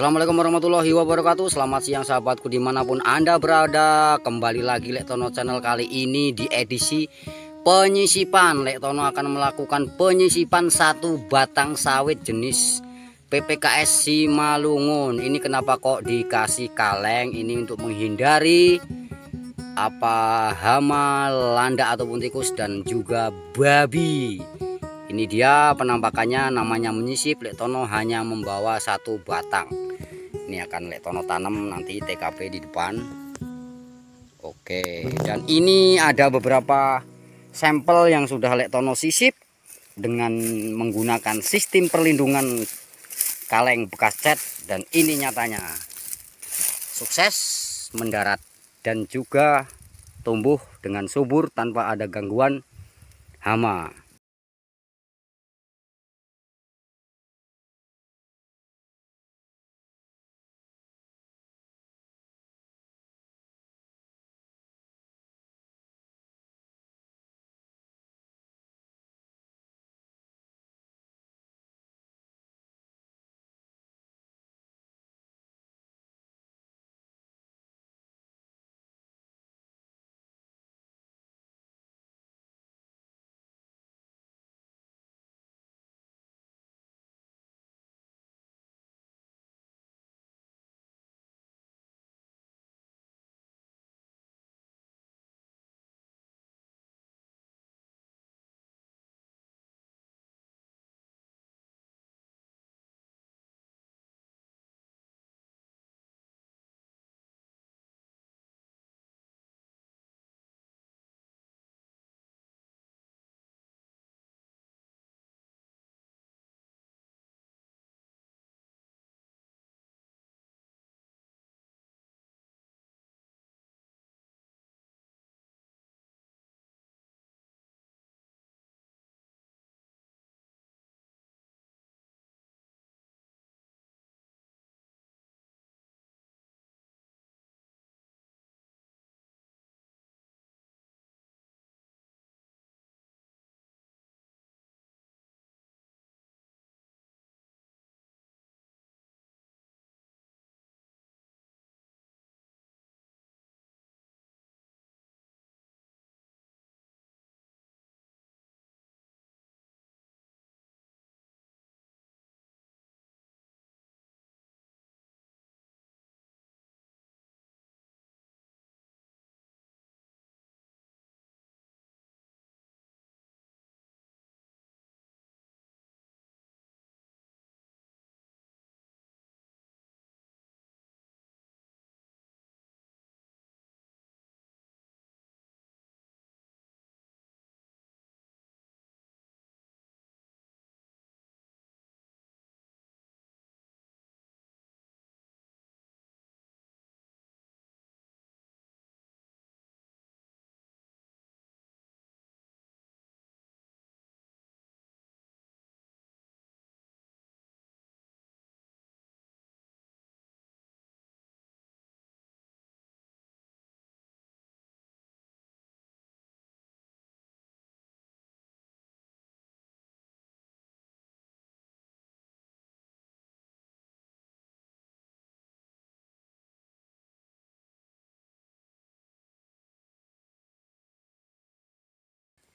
Assalamualaikum warahmatullahi wabarakatuh Selamat siang sahabatku dimanapun anda berada Kembali lagi Lektono Channel kali ini di edisi penyisipan Lektono akan melakukan penyisipan satu batang sawit jenis PPKS Simalungun Ini kenapa kok dikasih kaleng Ini untuk menghindari apa hama landa ataupun tikus dan juga babi ini dia penampakannya namanya menyisip Lektono hanya membawa satu batang ini akan lek tono tanam nanti TKP di depan oke dan ini ada beberapa sampel yang sudah lek tono sisip dengan menggunakan sistem perlindungan kaleng bekas cat dan ini nyatanya sukses mendarat dan juga tumbuh dengan subur tanpa ada gangguan hama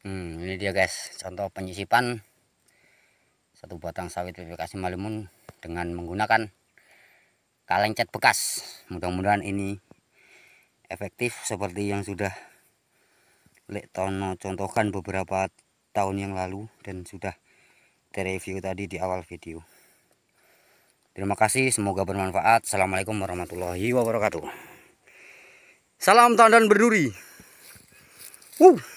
Hmm, ini dia guys, contoh penyisipan satu batang sawit PPKS Malimun dengan menggunakan kaleng cat bekas. Mudah-mudahan ini efektif seperti yang sudah Lek Tono contohkan beberapa tahun yang lalu dan sudah direview tadi di awal video. Terima kasih, semoga bermanfaat. Assalamualaikum warahmatullahi wabarakatuh. Salam tandan berduri. Woo.